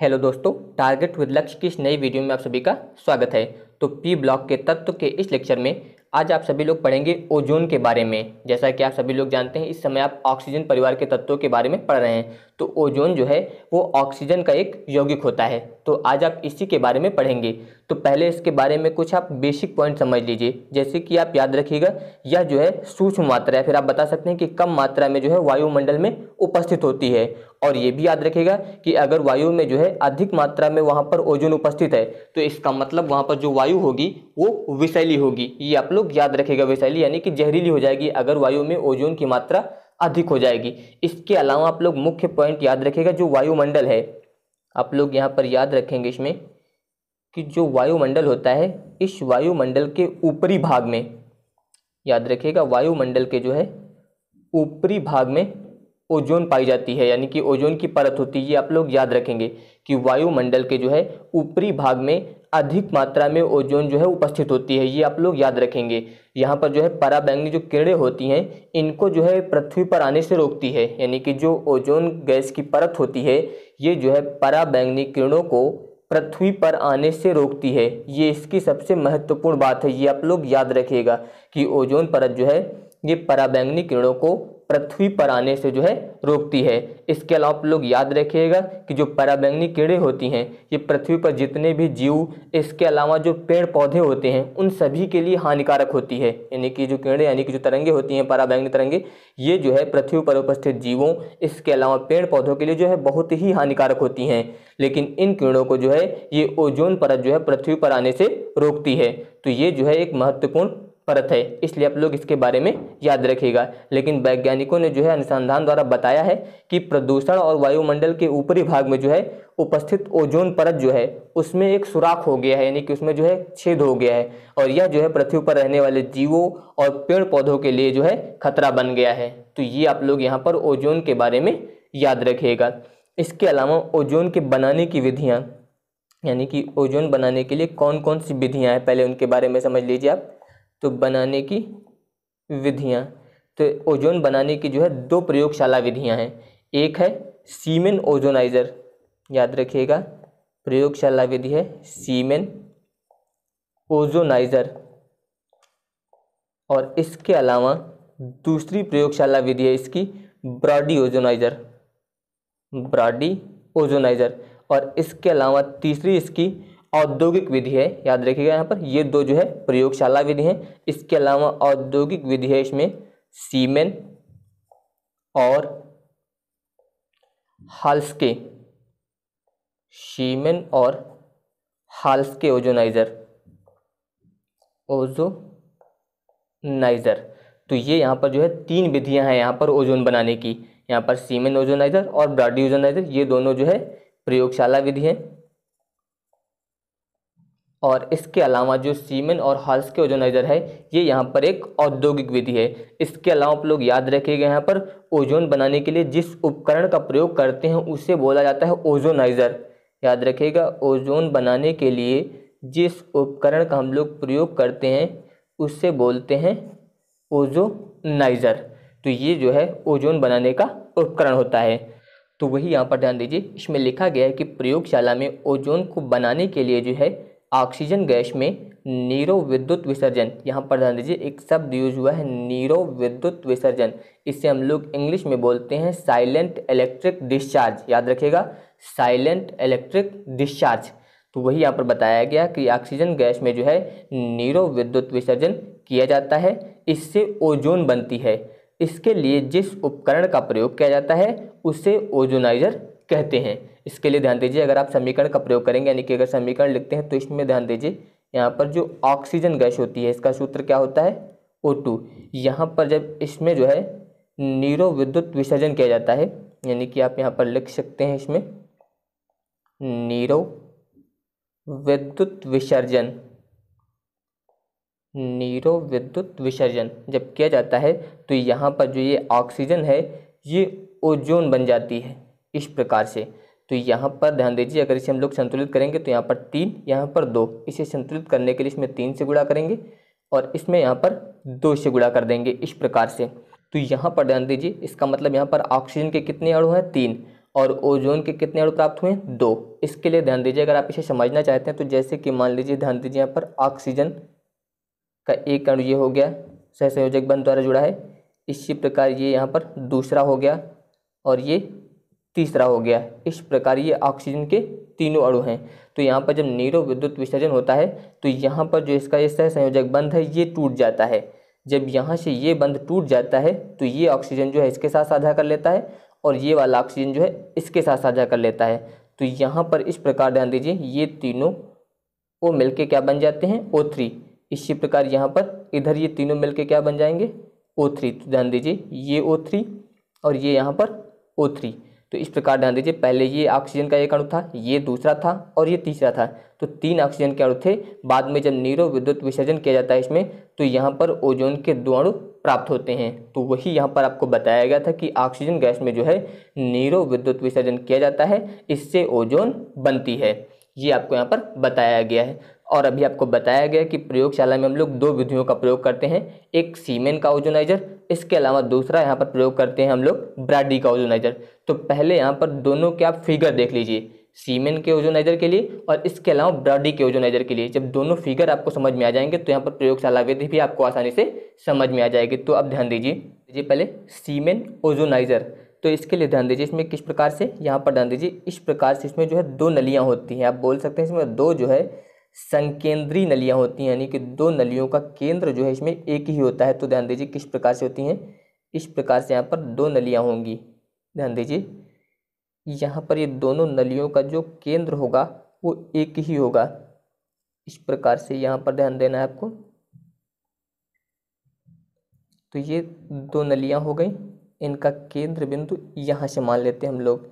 hello दोस्तों target with लक्ष्य की इस नई वीडियो में आप सभी का स्वागत है तो पी ब्लॉक के तत्व के इस लेक्चर में आज आप सभी लोग पढ़ेंगे ओजोन के बारे में जैसा कि आप सभी लोग जानते हैं इस समय आप ऑक्सीजन परिवार के तत्वों के बारे में पढ़ रहे हैं तो ओजोन जो है वो ऑक्सीजन का एक यौगिक होता है तो आज आप इसी के बारे में पढ़ेंगे तो पहले इसके बारे में कुछ आप बेसिक पॉइंट समझ लीजिए जैसे कि आप याद रखिएगा यह जो है सूक्ष्म मात्रा है फिर आप बता सकते हैं कि कम मात्रा में जो है वायुमंडल में उपस्थित होती है और ये भी याद रखिएगा कि अगर वायु में जो है अधिक मात्रा में वहाँ पर ओजोन उपस्थित है तो इसका मतलब वहाँ पर जो वायु होगी वो विषैली होगी ये आप लोग याद रखेगा विषैली यानी कि जहरीली हो जाएगी अगर वायु में ओजोन की मात्रा अधिक हो जाएगी इसके अलावा आप लोग मुख्य पॉइंट याद रखेगा जो वायुमंडल है आप लोग यहाँ पर याद रखेंगे इसमें कि जो वायुमंडल होता है इस वायुमंडल के ऊपरी भाग में याद रखिएगा वायुमंडल के जो है ऊपरी भाग में ओजोन पाई जाती है यानी कि ओजोन की परत होती है आप लोग याद रखेंगे कि वायुमंडल के जो है ऊपरी भाग में अधिक मात्रा में ओजोन जो है उपस्थित होती है ये आप लोग याद रखेंगे यहाँ पर जो है पराबैंगनी जो किरणें होती हैं इनको जो है पृथ्वी पर आने से रोकती है यानी कि जो ओजोन गैस की परत होती है ये जो है पराबैंगनी किरणों को पृथ्वी पर आने से रोकती है ये इसकी सबसे महत्वपूर्ण बात है ये आप लोग याद रखिएगा कि ओजोन परत जो है ये पराबैंगनी किरणों को पृथ्वी पर आने से जो है रोकती है इसके अलावा आप लोग याद रखिएगा कि जो पराबैंगनी कीड़े होती हैं ये पृथ्वी पर जितने भी जीव इसके अलावा जो पेड़ पौधे होते हैं उन सभी के लिए हानिकारक होती है यानी कि जो कीड़े यानी कि जो तरंगे होती हैं पराबैंगनी तरंगे ये जो है पृथ्वी पर उपस्थित जीवों इसके अलावा पेड़ पौधों के लिए जो है बहुत ही हानिकारक होती हैं लेकिन इन कीड़ों को जो है ये ओजोन परत जो है पृथ्वी पर आने से रोकती है तो ये जो है एक महत्वपूर्ण परत है इसलिए आप लोग इसके बारे में याद रखिएगा लेकिन वैज्ञानिकों ने जो है अनुसंधान द्वारा बताया है कि प्रदूषण और वायुमंडल के ऊपरी भाग में जो है उपस्थित ओजोन परत जो है उसमें एक सुराख हो गया है यानी कि उसमें जो है छेद हो गया है और यह जो है पृथ्वी पर रहने वाले जीवों और पेड़ पौधों के लिए जो है खतरा बन गया है तो ये आप लोग यहाँ पर ओजोन के बारे में याद रखिएगा इसके अलावा ओजोन के बनाने की विधियाँ यानी कि ओजोन बनाने के लिए कौन कौन सी विधियाँ हैं पहले उनके बारे में समझ लीजिए आप तो बनाने की विधियाँ तो ओजोन बनाने की जो है दो प्रयोगशाला विधियाँ हैं एक है सीमेन ओजोनाइज़र याद रखिएगा प्रयोगशाला विधि है सीमेन ओजोनाइज़र और इसके अलावा दूसरी प्रयोगशाला विधि है इसकी ब्रॉडी ओजोनाइज़र ब्रॉडी ओजोनाइज़र और इसके अलावा तीसरी इसकी औद्योगिक विधि है याद रखिएगा यहाँ पर ये दो जो है प्रयोगशाला विधि है इसके अलावा औद्योगिक विधि है इसमें सीमेन और हाल्सके सीमेन और हाल्सके ओजोनाइजर ओजोनाइजर तो ये यहाँ पर जो है तीन विधियाँ हैं यहाँ पर ओजोन बनाने की यहाँ पर सीमेन ओजोनाइजर और ब्राडी ओजोनाइजर ये दोनों जो है प्रयोगशाला विधि है और इसके अलावा जो सीमेन और हॉल्स के ओजोनाइज़र है ये यहाँ पर एक औद्योगिक विधि है इसके अलावा आप लोग याद रखिएगा यहाँ पर ओजोन बनाने के लिए जिस उपकरण का प्रयोग करते हैं उसे बोला जाता है ओजोनाइज़र याद रखिएगा ओजोन बनाने के लिए जिस उपकरण का हम लोग प्रयोग करते हैं उससे बोलते हैं ओजोनाइज़र तो ये जो है ओजोन बनाने का उपकरण होता है तो वही यहाँ पर ध्यान दीजिए इसमें लिखा गया है कि प्रयोगशाला में ओजोन को बनाने के लिए जो है ऑक्सीजन गैस में नीरो विद्युत विसर्जन यहाँ पर ध्यान दीजिए एक शब्द यूज हुआ है नीरो विद्युत विसर्जन इससे हम लोग इंग्लिश में बोलते हैं साइलेंट इलेक्ट्रिक डिस्चार्ज याद रखेगा साइलेंट इलेक्ट्रिक डिस्चार्ज तो वही यहाँ पर बताया गया कि ऑक्सीजन गैस में जो है नीरो विद्युत विसर्जन किया जाता है इससे ओजोन बनती है इसके लिए जिस उपकरण का प्रयोग किया जाता है उसे ओजोनाइजर कहते हैं इसके लिए ध्यान दीजिए अगर आप समीकरण का प्रयोग करेंगे यानी कि अगर समीकरण लिखते हैं तो इसमें ध्यान दीजिए यहाँ पर जो ऑक्सीजन गैस होती है इसका सूत्र क्या होता है ओ टू यहाँ पर जब इसमें जो है नीरो विद्युत विसर्जन किया जाता है यानी कि आप यहाँ पर लिख सकते हैं इसमें नीरो विद्युत विसर्जन नीरो विद्युत विसर्जन जब किया जाता है तो यहाँ पर जो ये ऑक्सीजन है ये ओजोन बन जाती है इस प्रकार से तो यहाँ पर ध्यान दीजिए अगर इसे हम लोग संतुलित करेंगे तो यहाँ पर तीन यहाँ पर दो इसे संतुलित करने के लिए इसमें तीन से गुड़ा करेंगे और इसमें यहाँ पर दो से गुड़ा कर देंगे इस प्रकार से तो यहाँ पर ध्यान दीजिए इसका मतलब यहाँ पर ऑक्सीजन के कितने अड़ु हैं तीन और ओजोन के कितने अड़ु प्राप्त हुए दो इसके लिए ध्यान दीजिए अगर आप इसे समझना चाहते हैं तो जैसे कि मान लीजिए ध्यान दीजिए यहाँ पर ऑक्सीजन का एक अणु ये हो गया सहसंयोजक बंद द्वारा जुड़ा है इसी प्रकार ये यहाँ पर दूसरा हो गया और ये तीसरा हो गया इस प्रकार ये ऑक्सीजन के तीनों अणु हैं तो यहाँ पर जब नीरो विद्युत विसर्जन होता है तो यहाँ पर जो इसका ये सह संयोजक बंध है ये टूट जाता है जब यहाँ से ये बंध टूट जाता है तो ये ऑक्सीजन जो है इसके साथ साझा कर लेता है और ये वाला ऑक्सीजन जो है इसके साथ साझा कर लेता है तो यहाँ पर इस प्रकार ध्यान दीजिए ये तीनों वो मिल क्या बन जाते हैं ओ थ्री इसी प्रकार यहाँ पर इधर ये तीनों मिल क्या बन जाएंगे ओ थ्री तो ध्यान दीजिए ये ओ थ्री और ये यहाँ पर ओ थ्री तो इस प्रकार ध्यान दीजिए पहले ये ऑक्सीजन का एक अणु था ये दूसरा था और ये तीसरा था तो तीन ऑक्सीजन के अणु थे बाद में जब नीरो विद्युत विसर्जन किया जाता है इसमें तो यहाँ पर ओजोन के दो अणु प्राप्त होते हैं तो वही यहाँ पर आपको बताया गया था कि ऑक्सीजन गैस में जो है नीरो विद्युत विसर्जन किया जाता है इससे ओजोन बनती है ये आपको यहाँ पर बताया गया है और अभी आपको बताया गया कि प्रयोगशाला में हम लोग दो विधियों का प्रयोग करते हैं एक सीमेन का ओजोनाइजर इसके अलावा दूसरा यहाँ पर प्रयोग करते हैं हम लोग ब्राडी का ओजोनाइजर तो पहले यहाँ पर दोनों के आप फिगर देख लीजिए सीमेन के ओजोनाइजर के लिए और इसके अलावा ब्राडी के ओजोनाइजर के लिए जब दोनों फिगर आपको समझ में आ जाएंगे तो यहाँ पर प्रयोगशाला विधि भी आपको आसानी से समझ में आ जाएगी तो आप ध्यान दीजिए जी पहले सीमेन ओजोनाइजर तो इसके लिए ध्यान दीजिए इसमें किस प्रकार से यहाँ पर ध्यान दीजिए इस प्रकार से इसमें जो है दो नलियाँ होती हैं आप बोल सकते हैं इसमें दो जो है संकेंद्री नलियाँ होती हैं यानी कि दो नलियों का केंद्र जो है इसमें एक ही होता है तो ध्यान दीजिए किस प्रकार से होती हैं इस प्रकार से यहाँ पर दो नलियाँ होंगी ध्यान दीजिए यहाँ पर ये दोनों नलियों का जो केंद्र होगा वो एक ही होगा इस प्रकार से यहाँ पर ध्यान देना है आपको तो ये दो नलियाँ हो गई इनका केंद्र बिंदु यहाँ से मान लेते हैं हम लोग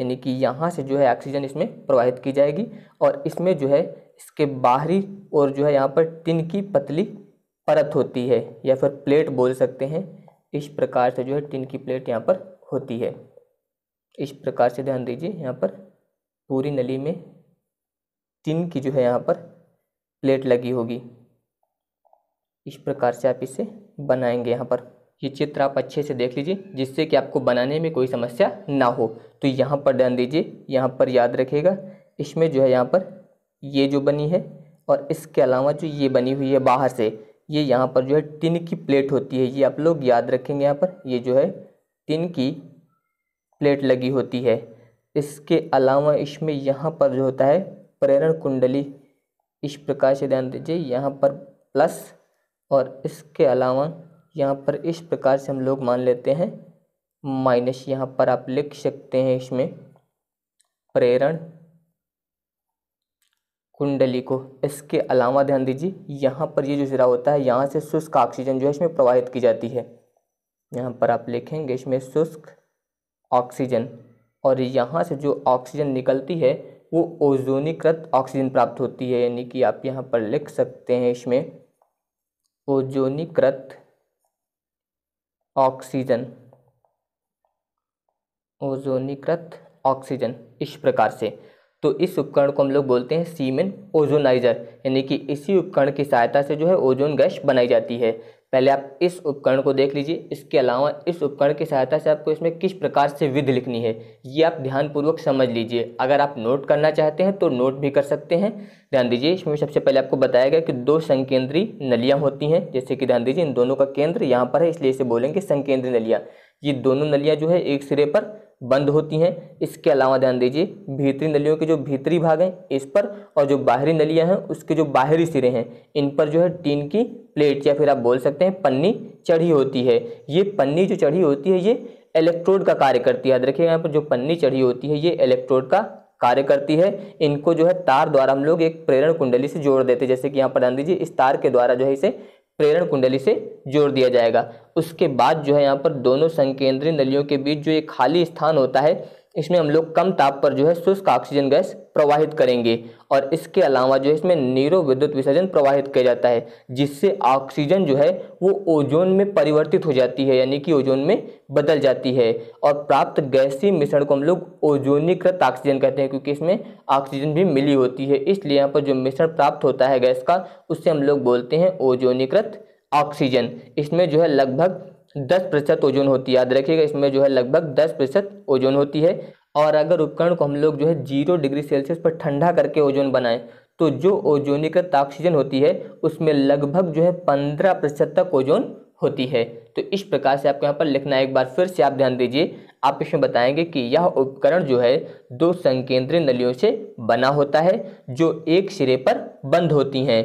यानी कि यहाँ से जो है ऑक्सीजन इसमें प्रवाहित की जाएगी और इसमें जो है इसके बाहरी और जो है यहाँ पर टिन की पतली परत होती है या फिर प्लेट बोल सकते हैं इस प्रकार से जो है टिन की प्लेट यहाँ पर होती है इस प्रकार से ध्यान दीजिए यहाँ पर पूरी नली में टिन की जो है यहाँ पर प्लेट लगी होगी इस प्रकार से आप इसे बनाएंगे यहाँ पर ये चित्र आप अच्छे से देख लीजिए जिससे कि आपको बनाने में कोई समस्या ना हो तो यहाँ पर ध्यान दीजिए यहाँ पर याद रखेगा इसमें जो है यहाँ पर ये जो बनी है और इसके अलावा जो ये बनी हुई है बाहर से ये यहाँ पर जो है टिन की प्लेट होती है ये आप लोग याद रखेंगे यहाँ पर ये जो है टिन की प्लेट लगी होती है इसके अलावा इसमें यहाँ पर जो होता है प्रेरण कुंडली इस प्रकार से ध्यान दीजिए यहाँ पर प्लस और इसके अलावा यहाँ पर इस प्रकार से हम लोग मान लेते हैं माइनस यहाँ पर आप लिख सकते हैं इसमें प्रेरण कुंडली को इसके अलावा ध्यान दीजिए यहाँ पर ये जो सिरा होता है यहाँ से शुष्क ऑक्सीजन जो है इसमें प्रवाहित की जाती है यहाँ पर आप लिखेंगे इसमें शुष्क ऑक्सीजन और यहाँ से जो ऑक्सीजन निकलती है वो ओजोनीकृत ऑक्सीजन प्राप्त होती है यानी कि आप यहाँ पर लिख सकते हैं इसमें ओजोनीकृत ऑक्सीजन ओजोनीकृत ऑक्सीजन इस प्रकार से तो इस उपकरण को हम लोग बोलते हैं सीमेन ओजोनाइज़र यानी कि इसी उपकरण की सहायता से जो है ओजोन गैस बनाई जाती है पहले आप इस उपकरण को देख लीजिए इसके अलावा इस उपकरण की सहायता से आपको इसमें किस प्रकार से विधि लिखनी है ये आप ध्यानपूर्वक समझ लीजिए अगर आप नोट करना चाहते हैं तो नोट भी कर सकते हैं ध्यान दीजिए इसमें सबसे पहले आपको बताया गया कि दो संकेंद्री नलियाँ होती हैं जैसे कि ध्यान दीजिए इन दोनों का केंद्र यहाँ पर है इसलिए इसे बोलेंगे संकेंद्री नलियाँ ये दोनों नलियाँ जो है एक सिरे पर बंद होती हैं इसके अलावा ध्यान दीजिए भीतरी नलियों के जो भीतरी भाग हैं इस पर और जो बाहरी नलियां हैं उसके जो बाहरी सिरे हैं इन पर जो है टीन की प्लेट या फिर आप बोल सकते हैं पन्नी चढ़ी होती है ये पन्नी जो चढ़ी होती है ये इलेक्ट्रोड का कार्य करती है याद रखिएगा यहाँ पर जो पन्नी चढ़ी होती है ये इलेक्ट्रोड का कार्य करती है इनको जो है तार द्वारा हम लोग एक प्रेरण कुंडली से जोड़ देते हैं जैसे कि यहाँ पर ध्यान दीजिए इस तार के द्वारा जो है इसे प्रेरण कुंडली से जोड़ दिया जाएगा उसके बाद जो है यहाँ पर दोनों संकेंद्रीय नलियों के बीच जो ये खाली स्थान होता है इसमें हम लोग कम ताप पर जो है शुष्क ऑक्सीजन गैस प्रवाहित करेंगे और इसके अलावा जो है इसमें नीरो विद्युत विसर्जन प्रवाहित किया जाता है जिससे ऑक्सीजन जो है वो ओजोन में परिवर्तित हो जाती है यानी कि ओजोन में बदल जाती है और प्राप्त गैसीय मिश्रण को हम लोग ओजोनीकृत ऑक्सीजन कहते हैं क्योंकि इसमें ऑक्सीजन भी मिली होती है इसलिए यहाँ पर जो मिश्रण प्राप्त होता है गैस का उससे हम लोग बोलते हैं ओजोनीकृत ऑक्सीजन इसमें जो है लगभग दस प्रतिशत ओजोन होती है याद रखिएगा इसमें जो है लगभग दस प्रतिशत ओजोन होती है और अगर उपकरण को हम लोग जो है जीरो डिग्री सेल्सियस पर ठंडा करके ओजोन बनाएं तो जो ओजोनीकृत ऑक्सीजन होती है उसमें लगभग जो है पंद्रह प्रतिशत तक ओजोन होती है तो इस प्रकार से आपको यहाँ पर लिखना है एक बार फिर से आप ध्यान दीजिए आप इसमें बताएंगे कि यह उपकरण जो है दो संकेंद्रीय नलियों से बना होता है जो एक सिरे पर बंद होती हैं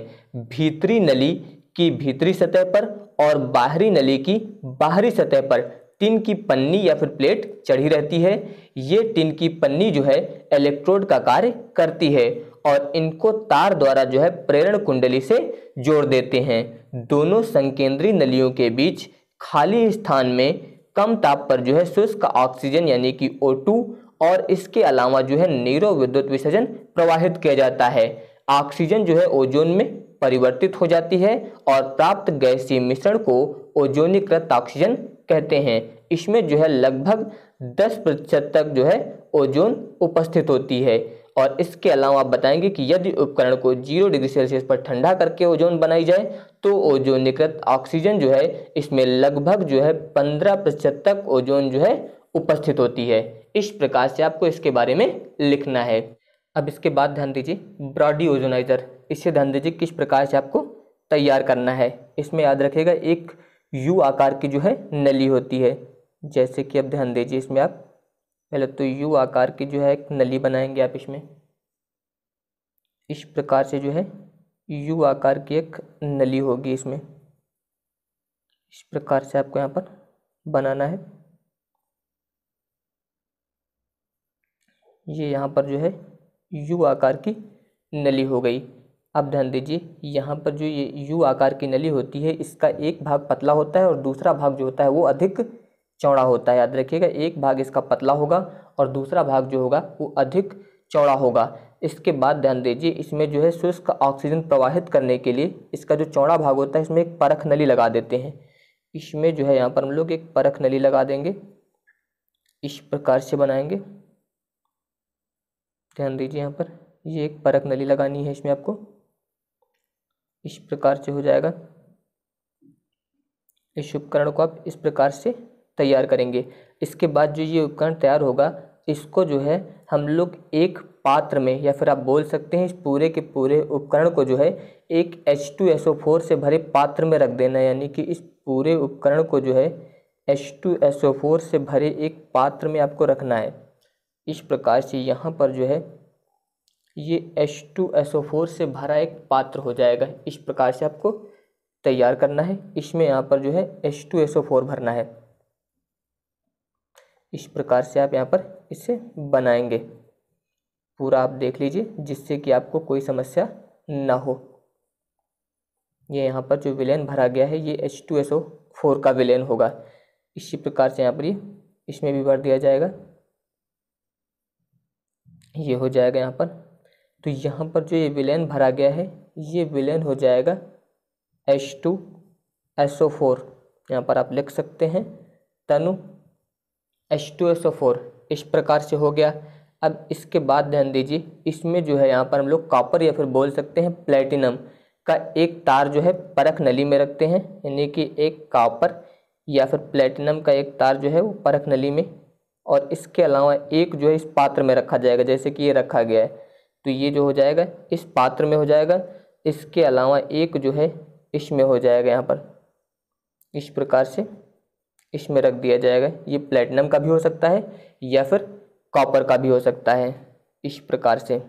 भीतरी नली की भीतरी सतह पर और बाहरी नली की बाहरी सतह पर टिन की पन्नी या फिर प्लेट चढ़ी रहती है ये टिन की पन्नी जो है इलेक्ट्रोड का कार्य करती है और इनको तार द्वारा जो है प्रेरण कुंडली से जोड़ देते हैं दोनों संकेंद्रीय नलियों के बीच खाली स्थान में कम ताप पर जो है शुष्क ऑक्सीजन यानी कि O2 और इसके अलावा जो है नीरो विद्युत विसर्जन प्रवाहित किया जाता है ऑक्सीजन जो है ओजोन में परिवर्तित हो जाती है और प्राप्त गैसीय मिश्रण को ओजोनीकृत ऑक्सीजन कहते हैं इसमें जो है लगभग 10 प्रतिशत तक जो है ओजोन उपस्थित होती है और इसके अलावा आप बताएंगे कि यदि उपकरण को जीरो डिग्री सेल्सियस पर ठंडा करके ओजोन बनाई जाए तो ओजोनीकृत ऑक्सीजन जो है इसमें लगभग जो है पंद्रह प्रतिशत तक ओजोन जो है उपस्थित होती है इस प्रकार से आपको इसके बारे में लिखना है अब इसके बाद ध्यान दीजिए ब्रॉडी ओजोनाइज़र इसे ध्यान दीजिए किस प्रकार से आपको तैयार करना है इसमें याद रखिएगा एक यू आकार की जो है नली होती है जैसे कि अब ध्यान दीजिए इसमें आप पहले तो यू आकार की जो है एक नली बनाएंगे आप इसमें इस प्रकार से जो है यू आकार की एक नली होगी इसमें इस प्रकार से आपको यहाँ पर बनाना है ये यहाँ पर जो है यू आकार की नली हो गई अब ध्यान दीजिए यहाँ पर जो ये यू आकार की नली होती है इसका एक भाग पतला होता है और दूसरा भाग जो होता है वो अधिक चौड़ा होता है याद रखिएगा एक भाग इसका पतला होगा और दूसरा भाग जो होगा वो अधिक चौड़ा होगा इसके बाद ध्यान दीजिए इसमें जो है शुष्क ऑक्सीजन प्रवाहित करने के लिए इसका जो चौड़ा भाग होता है इसमें एक परख नली लगा देते हैं इसमें जो है यहाँ पर हम लोग एक परख नली लगा देंगे इस प्रकार से बनाएंगे ध्यान दीजिए यहाँ पर ये एक परक नली लगानी है इसमें आपको इस प्रकार से हो जाएगा इस उपकरण को आप इस प्रकार से तैयार करेंगे इसके बाद जो ये उपकरण तैयार होगा इसको जो है हम लोग एक पात्र में या फिर आप बोल सकते हैं इस पूरे के पूरे उपकरण को जो है एक H two S O four से भरे पात्र में रख देना यानी कि इस पूरे उपकरण को जो है H two S O four से भरे एक पात्र में आपको रखना है इस प्रकार से यहाँ पर जो है ये H two S O four से भरा एक पात्र हो जाएगा इस प्रकार से आपको तैयार करना है इसमें यहाँ पर जो है H two S O four भरना है इस प्रकार से आप यहाँ पर इसे बनाएंगे पूरा आप देख लीजिए जिससे कि आपको कोई समस्या ना हो ये यहाँ पर जो विलेन भरा गया है ये H two S O four का विलेन होगा इसी प्रकार से यहाँ पर ये इसमें भी भर दिया जाएगा ये हो जाएगा यहाँ पर तो यहाँ पर जो ये विलयन भरा गया है ये विलयन हो जाएगा H2SO4 to S O four यहाँ पर आप लिख सकते हैं तनु H two S O four इस प्रकार से हो गया अब इसके बाद ध्यान दीजिए इसमें जो है यहाँ पर हम लोग कॉपर या फिर बोल सकते हैं प्लेटिनम का एक तार जो है परख नली में रखते हैं यानी कि एक कॉपर या फिर प्लेटिनम का एक तार जो है वो परख नली में और इसके अलावा एक जो है इस पात्र में रखा जाएगा जैसे कि ये रखा गया है तो ये जो हो जाएगा इस पात्र में हो जाएगा इसके अलावा एक जो है इसमें हो जाएगा यहाँ पर इस प्रकार से इसमें रख दिया जाएगा ये प्लेटिनम का भी हो सकता है या फिर कॉपर का भी हो सकता है इस प्रकार से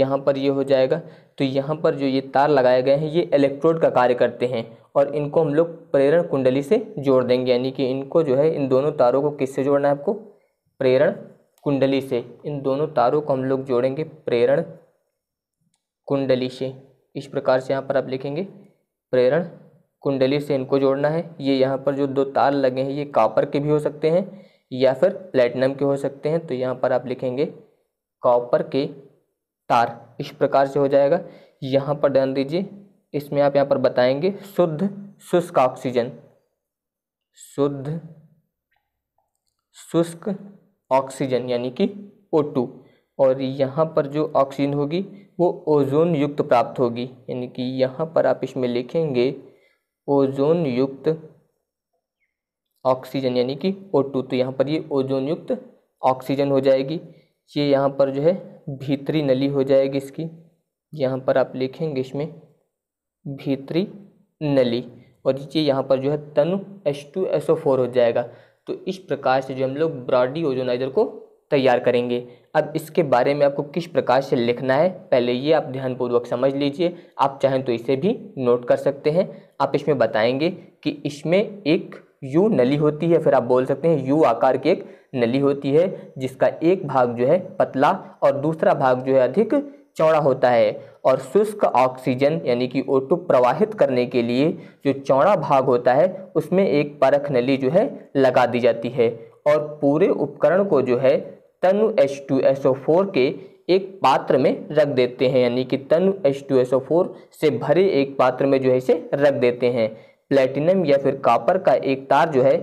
यहाँ पर ये हो जाएगा तो यहाँ पर जो ये तार लगाए गए हैं ये इलेक्ट्रोड का कार्य करते हैं और इनको हम लोग प्रेरण कुंडली से जोड़ देंगे यानी कि इनको जो है इन दोनों तारों को किससे जोड़ना है आपको प्रेरण कुंडली से इन दोनों तारों को हम लोग जोड़ेंगे प्रेरण कुंडली से इस प्रकार से यहाँ पर आप लिखेंगे प्रेरण कुंडली से इनको जोड़ना है ये यहाँ पर जो दो तार लगे हैं ये कॉपर के भी हो सकते हैं या फिर प्लेटिनम के हो सकते हैं तो यहाँ पर आप लिखेंगे कॉपर के तार इस प्रकार से हो जाएगा यहाँ पर ध्यान दीजिए इसमें आप यहाँ पर बताएंगे शुद्ध शुष्क ऑक्सीजन शुद्ध शुष्क ऑक्सीजन यानी कि टू और यहाँ पर जो ऑक्सीजन होगी वो ओजोन युक्त प्राप्त होगी यानी कि यहाँ पर आप इसमें लिखेंगे ओजोन युक्त ऑक्सीजन यानी कि टू तो यहाँ पर ये ओजोन युक्त ऑक्सीजन हो जाएगी ये यहाँ पर जो है भीतरी नली हो जाएगी इसकी यहाँ पर आप लिखेंगे इसमें भीतरी नली और ये यहाँ पर जो है तनु H two S O four हो जाएगा तो इस प्रकार से जो हम लोग ब्रॉडी ओजोनाइजर को तैयार करेंगे अब इसके बारे में आपको किस प्रकार से लिखना है पहले ये आप ध्यानपूर्वक समझ लीजिए आप चाहें तो इसे भी नोट कर सकते हैं आप इसमें बताएंगे कि इसमें एक यू नली होती है फिर आप बोल सकते हैं यू आकार की एक नली होती है जिसका एक भाग जो है पतला और दूसरा भाग जो है अधिक चौड़ा होता है और शुष्क ऑक्सीजन यानी कि ओ प्रवाहित करने के लिए जो चौड़ा भाग होता है उसमें एक परख नली जो है लगा दी जाती है और पूरे उपकरण को जो है तनु H two S O four के एक पात्र में रख देते हैं यानी कि तनु फोर से भरे एक पात्र में जो है इसे रख देते हैं प्लेटिनम या फिर कॉपर का एक तार जो है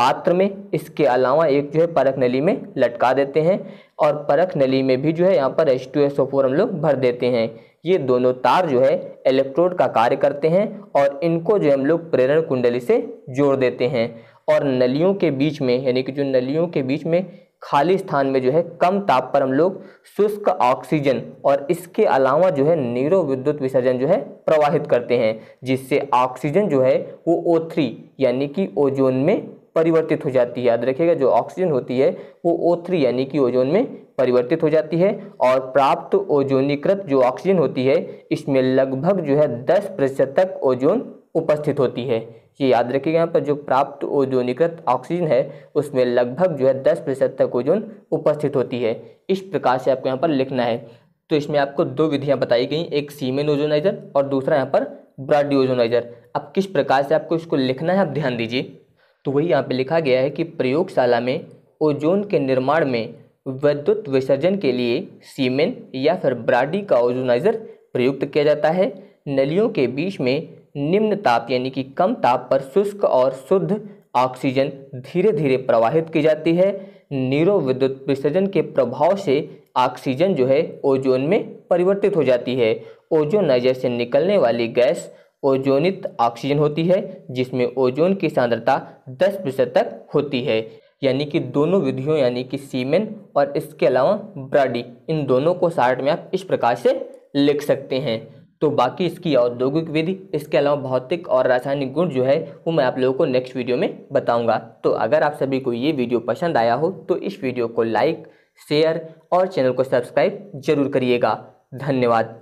पात्र में इसके अलावा एक जो है परख नली में लटका देते हैं और परख नली में भी जो है यहाँ पर एच टू एस हम लोग भर देते हैं ये दोनों तार जो है इलेक्ट्रोड का कार्य करते हैं और इनको जो हम लोग प्रेरण कुंडली से जोड़ देते हैं और नलियों के बीच में यानी कि जो नलियों के बीच में खाली स्थान में जो है कम ताप पर हम लोग शुष्क ऑक्सीजन और इसके अलावा जो है नीरो विद्युत विसर्जन जो है प्रवाहित करते हैं जिससे ऑक्सीजन जो है वो ओ थ्री यानी कि ओजोन में परिवर्तित हो जाती है याद रखिएगा जो ऑक्सीजन होती है वो ओ थ्री यानी कि ओजोन में परिवर्तित हो जाती है और प्राप्त ओजोनीकृत जो ऑक्सीजन होती है इसमें लगभग जो है दस प्रतिशत तक ओजोन उपस्थित होती है ये याद रखिएगा यहाँ पर जो प्राप्त ओजोनीकृत ऑक्सीजन है उसमें लगभग जो है दस प्रतिशत तक ओजोन उपस्थित होती है इस प्रकार से आपको यहाँ पर लिखना है तो इसमें आपको दो विधियाँ बताई गई एक सीमेन ओजोनाइजर और दूसरा यहाँ पर ब्राडी ओजोनाइजर अब किस प्रकार से आपको इसको लिखना है आप ध्यान दीजिए तो वही यहाँ पे लिखा गया है कि प्रयोगशाला में ओजोन के निर्माण में विद्युत विसर्जन के लिए सीमेंट या फिर ब्राडी का ओजोनाइजर प्रयुक्त किया जाता है नलियों के बीच में निम्न ताप यानी कि कम ताप पर शुष्क और शुद्ध ऑक्सीजन धीरे धीरे प्रवाहित की जाती है नीरो विद्युत विसर्जन के प्रभाव से ऑक्सीजन जो है ओजोन में परिवर्तित हो जाती है ओजोनाइजर से निकलने वाली गैस ओजोनित ऑक्सीजन होती है जिसमें ओजोन की सांद्रता 10 प्रतिशत तक होती है यानी कि दोनों विधियों यानी कि सीमेन और इसके अलावा ब्राडी इन दोनों को शार्ट में आप इस प्रकार से लिख सकते हैं तो बाकी इसकी औद्योगिक विधि इसके अलावा भौतिक और रासायनिक गुण जो है वो मैं आप लोगों को नेक्स्ट वीडियो में बताऊंगा तो अगर आप सभी को ये वीडियो पसंद आया हो तो इस वीडियो को लाइक शेयर और चैनल को सब्सक्राइब जरूर करिएगा धन्यवाद